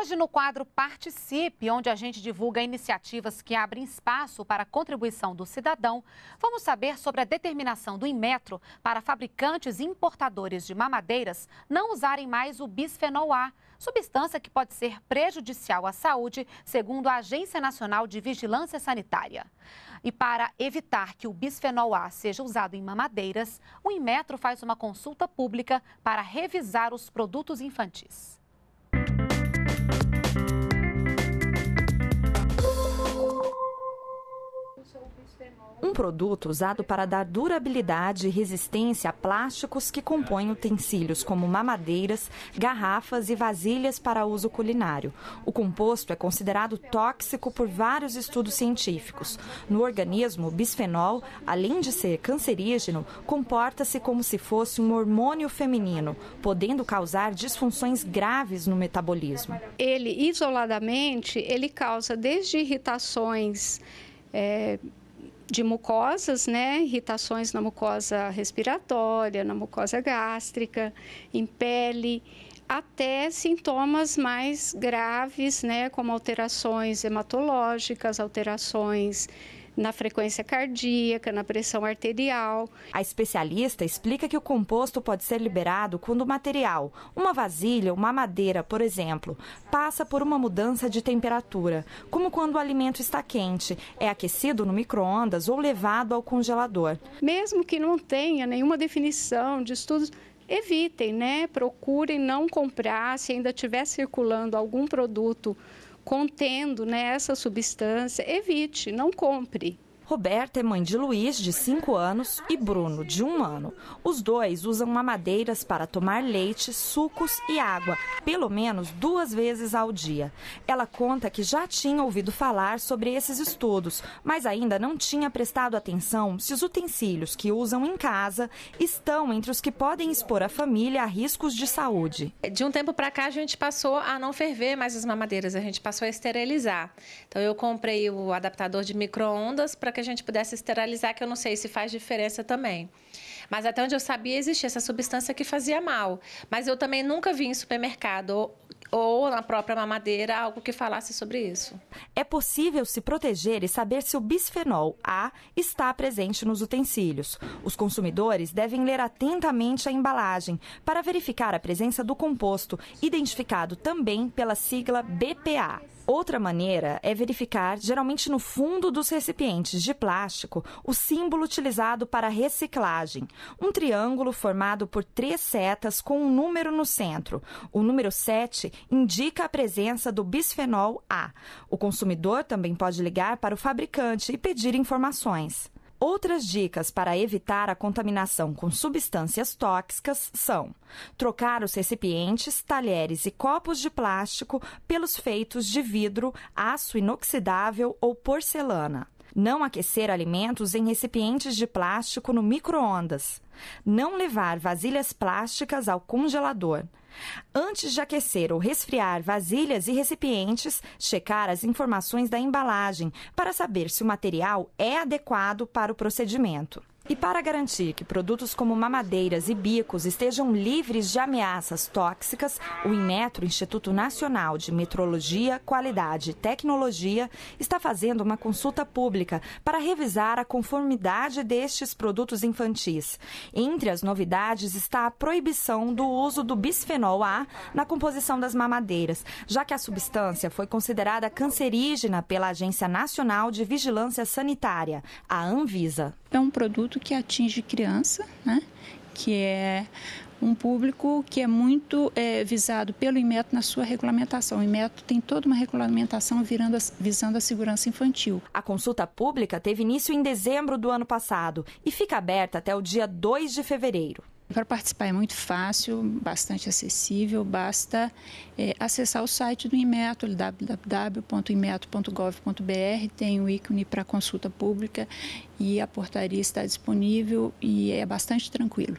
Hoje, no quadro Participe, onde a gente divulga iniciativas que abrem espaço para a contribuição do cidadão, vamos saber sobre a determinação do Inmetro para fabricantes e importadores de mamadeiras não usarem mais o bisfenol A, substância que pode ser prejudicial à saúde, segundo a Agência Nacional de Vigilância Sanitária. E para evitar que o bisfenol A seja usado em mamadeiras, o Inmetro faz uma consulta pública para revisar os produtos infantis. Um produto usado para dar durabilidade e resistência a plásticos que compõem utensílios como mamadeiras, garrafas e vasilhas para uso culinário. O composto é considerado tóxico por vários estudos científicos. No organismo, o bisfenol, além de ser cancerígeno, comporta-se como se fosse um hormônio feminino, podendo causar disfunções graves no metabolismo. Ele, isoladamente, ele causa desde irritações é, de mucosas, né? Irritações na mucosa respiratória, na mucosa gástrica, em pele, até sintomas mais graves, né, como alterações hematológicas, alterações na frequência cardíaca, na pressão arterial. A especialista explica que o composto pode ser liberado quando o material, uma vasilha, uma madeira, por exemplo, passa por uma mudança de temperatura, como quando o alimento está quente, é aquecido no micro-ondas ou levado ao congelador. Mesmo que não tenha nenhuma definição de estudos, evitem, né? Procurem não comprar se ainda tiver circulando algum produto contendo né, essa substância, evite, não compre. Roberta é mãe de Luiz, de 5 anos, e Bruno, de 1 um ano. Os dois usam mamadeiras para tomar leite, sucos e água, pelo menos duas vezes ao dia. Ela conta que já tinha ouvido falar sobre esses estudos, mas ainda não tinha prestado atenção se os utensílios que usam em casa estão entre os que podem expor a família a riscos de saúde. De um tempo para cá, a gente passou a não ferver mais as mamadeiras, a gente passou a esterilizar. Então, eu comprei o adaptador de micro-ondas para que que a gente pudesse esterilizar, que eu não sei se faz diferença também. Mas até onde eu sabia, existia essa substância que fazia mal. Mas eu também nunca vi em supermercado ou na própria mamadeira algo que falasse sobre isso. É possível se proteger e saber se o bisfenol A está presente nos utensílios. Os consumidores devem ler atentamente a embalagem para verificar a presença do composto, identificado também pela sigla BPA. Outra maneira é verificar, geralmente no fundo dos recipientes de plástico, o símbolo utilizado para reciclagem, um triângulo formado por três setas com um número no centro. O número 7 indica a presença do bisfenol A. O consumidor também pode ligar para o fabricante e pedir informações. Outras dicas para evitar a contaminação com substâncias tóxicas são trocar os recipientes, talheres e copos de plástico pelos feitos de vidro, aço inoxidável ou porcelana. Não aquecer alimentos em recipientes de plástico no micro-ondas. Não levar vasilhas plásticas ao congelador. Antes de aquecer ou resfriar vasilhas e recipientes, checar as informações da embalagem para saber se o material é adequado para o procedimento. E para garantir que produtos como mamadeiras e bicos estejam livres de ameaças tóxicas, o Inmetro, Instituto Nacional de Metrologia, Qualidade e Tecnologia, está fazendo uma consulta pública para revisar a conformidade destes produtos infantis. Entre as novidades está a proibição do uso do bisfenol A na composição das mamadeiras, já que a substância foi considerada cancerígena pela Agência Nacional de Vigilância Sanitária, a Anvisa. É um produto produto que atinge criança, né? que é um público que é muito é, visado pelo IMETO na sua regulamentação. O IMETO tem toda uma regulamentação virando a, visando a segurança infantil. A consulta pública teve início em dezembro do ano passado e fica aberta até o dia 2 de fevereiro. Para participar é muito fácil, bastante acessível, basta é, acessar o site do IMETO, www.imeto.gov.br, tem o ícone para consulta pública e a portaria está disponível e é bastante tranquilo.